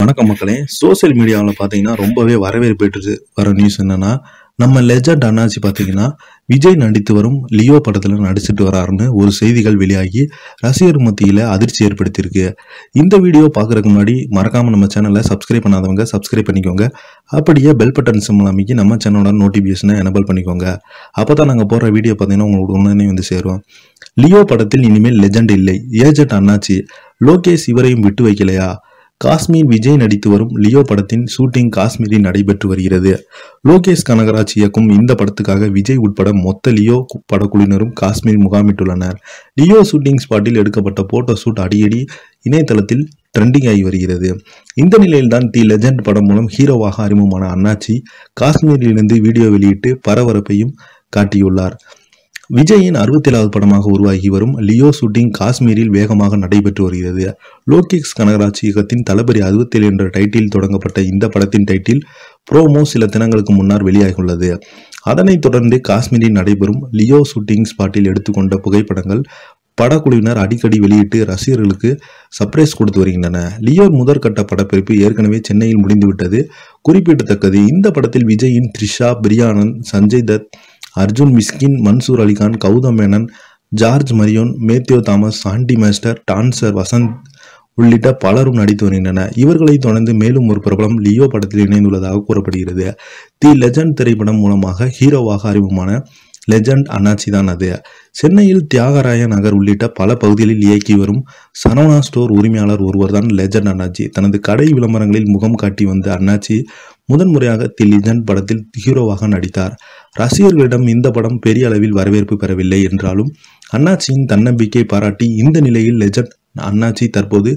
வணக்கம் மக்களே சோசியல் மீடியாவில் பார்த்தீங்கன்னா ரொம்பவே வரவேற்பேற்று வர நியூஸ் என்னன்னா நம்ம லெஜண்ட் அண்ணாச்சி பார்த்தீங்கன்னா விஜய் நடித்து வரும் லியோ படத்தில் நடிச்சிட்டு வராருன்னு ஒரு செய்திகள் வெளியாகி ரசிகர் மத்தியில் அதிர்ச்சி ஏற்படுத்தியிருக்கு இந்த வீடியோ பார்க்குறதுக்கு முன்னாடி மறக்காமல் நம்ம சேனலை சப்ஸ்கிரைப் பண்ணாதவங்க சப்ஸ்கிரைப் பண்ணிக்கோங்க அப்படியே பெல் பட்டன் சிம்பிள் அமைக்கி நம்ம சேனலோட நோட்டிஃபிகேஷனை எனபிள் பண்ணிக்கோங்க அப்போ தான் நாங்கள் போடுற வீடியோ பார்த்தீங்கன்னா உங்களுக்கு உடனே வந்து சேருவோம் லியோ படத்தில் இனிமேல் லெஜண்ட் இல்லை ஏஜெண்ட் அண்ணாச்சி லோகேஷ் இவரையும் விட்டு வைக்கலையா காஷ்மீர் விஜய் நடித்து வரும் லியோ படத்தின் ஷூட்டிங் காஷ்மீரில் நடைபெற்று வருகிறது லோகேஷ் கனகராஜ் இயக்கும் இந்த படத்துக்காக விஜய் உட்பட மொத்த லியோ படக்குழுவினரும் காஷ்மீர் முகாமிட்டுள்ளனர் லியோ ஷூட்டிங் ஸ்பாட்டில் எடுக்கப்பட்ட போட்டோ ஷூட் அடியடி இணையதளத்தில் ட்ரெண்டிங் ஆகி வருகிறது இந்த நிலையில்தான் தி லெஜண்ட் படம் மூலம் ஹீரோவாக அறிமுகமான அண்ணாச்சி காஷ்மீரிலிருந்து வீடியோ வெளியிட்டு பரபரப்பையும் காட்டியுள்ளார் விஜயின் அறுபத்தேழாவது படமாக உருவாகி வரும் லியோ ஷூட்டிங் காஷ்மீரில் வேகமாக நடைபெற்று வருகிறது லோகேஷ் கனகராஜ் இயக்கத்தின் தளபதி அறுபத்தேழு என்ற டைட்டில் தொடங்கப்பட்ட இந்த படத்தின் டைட்டில் ப்ரோமோ சில தினங்களுக்கு முன்னர் வெளியாகியுள்ளது அதனைத் தொடர்ந்து காஷ்மீரில் நடைபெறும் லியோ ஷூட்டிங் ஸ்பாட்டில் எடுத்துக்கொண்ட புகைப்படங்கள் படக்குழுவினர் அடிக்கடி வெளியிட்டு ரசிகர்களுக்கு சர்ப்ரைஸ் கொடுத்து வருகின்றன லியோர் முதற்கட்ட படப்பிடிப்பு ஏற்கனவே சென்னையில் முடிந்துவிட்டது குறிப்பிடத்தக்கது இந்த படத்தில் விஜயின் த்ரிஷா பிரியானந்த் சஞ்சய் தத் அர்ஜுன் மிஸ்கின் மன்சூர் அலிகான் கௌதம் மேனன் ஜார்ஜ் மரியோன் மேத்யோ தாமஸ் சாண்டி மாஸ்டர் டான்சர் வசந்த் உள்ளிட்ட பலரும் நடித்து வருகின்றனர் இவர்களை தொடர்ந்து மேலும் ஒரு பிரபலம் லியோ படத்தில் இணைந்துள்ளதாக கூறப்படுகிறது தி லெஜண்ட் திரைப்படம் மூலமாக ஹீரோவாக அறிமுகமான லெஜண்ட் அண்ணாச்சி தான் அது சென்னையில் தியாகராய நகர் உள்ளிட்ட பல பகுதிகளில் இயக்கி வரும் சரவணா ஸ்டோர் உரிமையாளர் ஒருவர் தான் லெஜண்ட் அண்ணாச்சி தனது கடை விளம்பரங்களில் முகம் காட்டி வந்த அண்ணாச்சி முதன்முறையாக தில்லிதன் படத்தில் ஹீரோவாக நடித்தார் ரசிகர்களிடம் இந்த படம் பெரிய அளவில் வரவேற்பு பெறவில்லை என்றாலும் அண்ணாச்சியின் தன்னம்பிக்கை பாராட்டி இந்த நிலையில் லெஜண்ட் அண்ணாச்சி தற்போது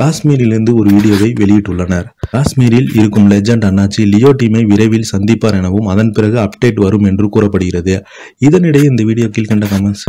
காஷ்மீரிலிருந்து ஒரு வீடியோவை வெளியிட்டுள்ளனர் காஷ்மீரில் இருக்கும் லெஜண்ட் அண்ணாச்சி லியோ டீமை விரைவில் சந்திப்பார் எனவும் அதன் பிறகு அப்டேட் வரும் என்று கூறப்படுகிறது இதனிடையே இந்த வீடியோ கீழ்கண்ட கமெண்ட்ஸ்